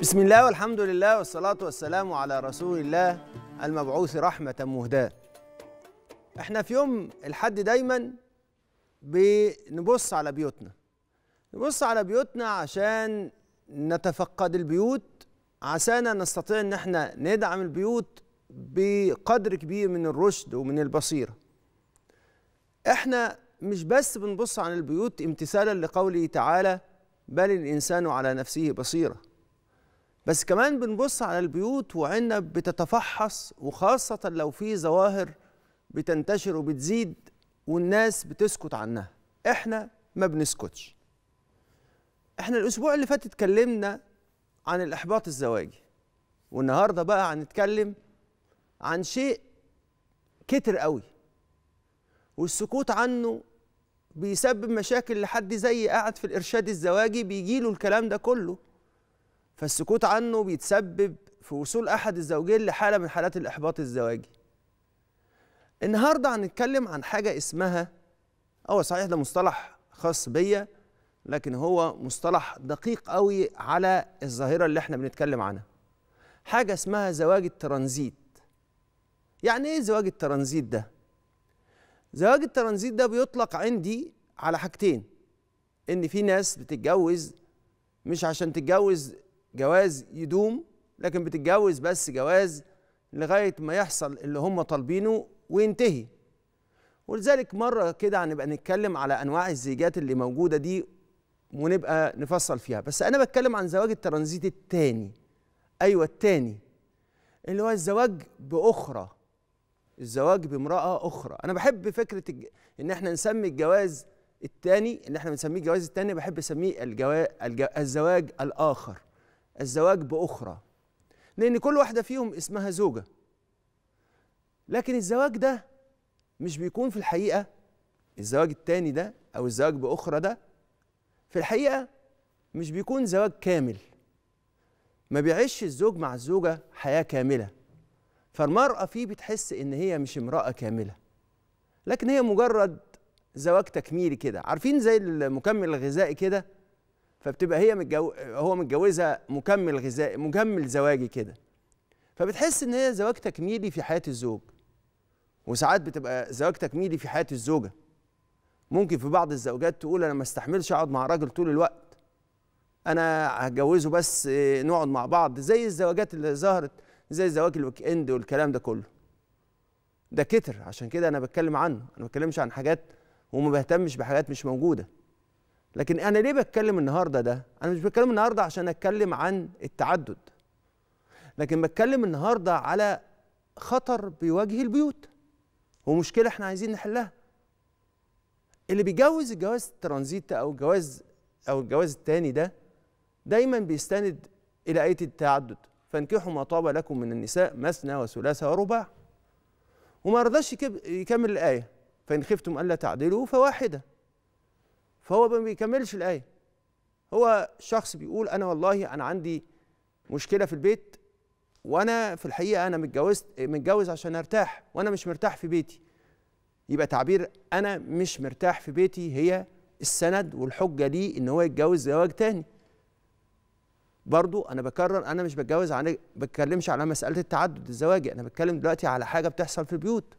بسم الله والحمد لله والصلاة والسلام على رسول الله المبعوث رحمة مهداة احنا في يوم الحد دايما بنبص على بيوتنا نبص على بيوتنا عشان نتفقد البيوت عسانا نستطيع ان احنا ندعم البيوت بقدر كبير من الرشد ومن البصيرة احنا مش بس بنبص على البيوت امتثالا لقوله تعالى بل الإنسان على نفسه بصيرة بس كمان بنبص على البيوت وعنا بتتفحص وخاصة لو في ظواهر بتنتشر وبتزيد والناس بتسكت عنها احنا ما بنسكتش احنا الاسبوع اللي فات اتكلمنا عن الاحباط الزواجي والنهارده بقى هنتكلم عن شيء كتر قوي والسكوت عنه بيسبب مشاكل لحد زي قاعد في الارشاد الزواجي بيجيله الكلام ده كله فالسكوت عنه بيتسبب في وصول أحد الزوجين لحالة من حالات الإحباط الزواجي النهاردة هنتكلم عن حاجة اسمها هو صحيح ده مصطلح خاص بيا لكن هو مصطلح دقيق قوي على الظاهرة اللي احنا بنتكلم عنها حاجة اسمها زواج الترانزيت يعني ايه زواج الترانزيت ده؟ زواج الترانزيت ده بيطلق عندي على حاجتين ان في ناس بتتجوز مش عشان تتجوز جواز يدوم لكن بتتجوز بس جواز لغايه ما يحصل اللي هم طالبينه وينتهي ولذلك مره كده هنبقى نتكلم على انواع الزيجات اللي موجوده دي ونبقى نفصل فيها بس انا بتكلم عن زواج الترانزيت الثاني ايوه الثاني اللي هو الزواج باخرى الزواج بامراه اخرى انا بحب فكره الج... ان احنا نسمي الجواز الثاني ان احنا بنسميه الجواز الثاني بحب اسميه الجوا... الج... الزواج الاخر الزواج باخرى لان كل واحده فيهم اسمها زوجه لكن الزواج ده مش بيكون في الحقيقه الزواج التاني ده او الزواج باخرى ده في الحقيقه مش بيكون زواج كامل ما بيعيش الزوج مع الزوجه حياه كامله فالمراه فيه بتحس ان هي مش امراه كامله لكن هي مجرد زواج تكميلي كده عارفين زي المكمل الغذائي كده فبتبقى هي متجو... هو متجوزها مكمل غذائي مكمل زواجي كده فبتحس ان هي زواج تكميلي في حياه الزوج وساعات بتبقى زواج تكميلي في حياه الزوجه ممكن في بعض الزوجات تقول انا ما استحملش اقعد مع راجل طول الوقت انا هتجوزه بس آه، نقعد مع بعض زي الزواجات اللي ظهرت زي زواج الويك اند والكلام ده كله ده كتر عشان كده انا بتكلم عنه انا ما بتكلمش عن حاجات وما بهتمش بحاجات مش موجوده لكن انا ليه بتكلم النهارده ده انا مش بتكلم النهارده عشان اتكلم عن التعدد لكن بتكلم النهارده على خطر بيواجه البيوت ومشكله احنا عايزين نحلها اللي بيجوز الجواز الترانزيت او الجواز او الجواز الثاني ده دايما بيستند الى ايه التعدد فانكحوا ما طاب لكم من النساء مثنى وثلاث ورباع وما رضاش يكمل الايه فان خفتم الا تعدلوا فواحده فهو ما بيكملش الآية هو شخص بيقول أنا والله أنا عندي مشكلة في البيت وأنا في الحقيقة أنا متجوزت متجوز عشان أرتاح وأنا مش مرتاح في بيتي يبقى تعبير أنا مش مرتاح في بيتي هي السند والحجة ليه إن هو يتجوز زواج تاني برضو أنا بكرر أنا مش بتجوز عن بتكلمش على مسألة التعدد الزواجي أنا بتكلم دلوقتي على حاجة بتحصل في البيوت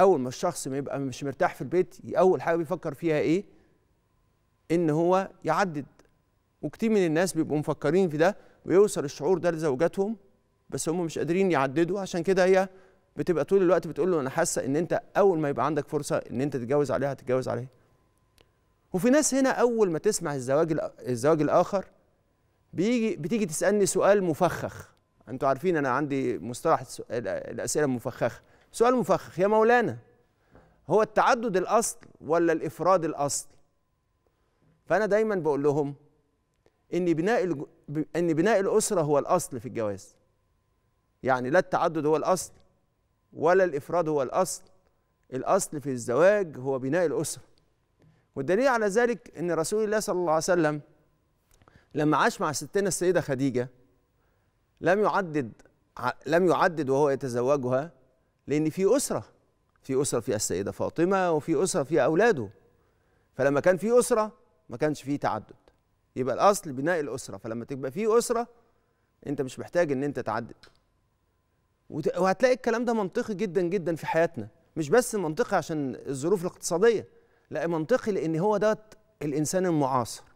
أول ما الشخص ما يبقى مش مرتاح في البيت أول حاجة بيفكر فيها إيه ان هو يعدد وكتير من الناس بيبقوا مفكرين في ده ويوصل الشعور ده لزوجاتهم بس هم مش قادرين يعددوا عشان كده هي بتبقى طول الوقت بتقول له انا حاسه ان انت اول ما يبقى عندك فرصه ان انت تتجوز عليها هتتجوز عليها وفي ناس هنا اول ما تسمع الزواج الزواج الاخر بيجي بتيجي تسالني سؤال مفخخ انتوا عارفين انا عندي مصطلح الاسئله المفخخه سؤال مفخخ يا مولانا هو التعدد الاصل ولا الافراد الاصل فانا دايما بقول لهم ان بناء ان بناء الاسره هو الاصل في الجواز يعني لا التعدد هو الاصل ولا الافراد هو الاصل الاصل في الزواج هو بناء الاسره والدليل على ذلك ان رسول الله صلى الله عليه وسلم لما عاش مع ستنا السيده خديجه لم يعدد لم يعدد وهو يتزوجها لان في اسره في اسره فيها السيده فاطمه وفي اسره فيها اولاده فلما كان في اسره ما كانش فيه تعدد يبقى الاصل بناء الاسره فلما تبقى فيه اسره انت مش محتاج ان انت تعدد وهتلاقي الكلام ده منطقي جدا جدا في حياتنا مش بس منطقي عشان الظروف الاقتصاديه لا منطقي لان هو ده الانسان المعاصر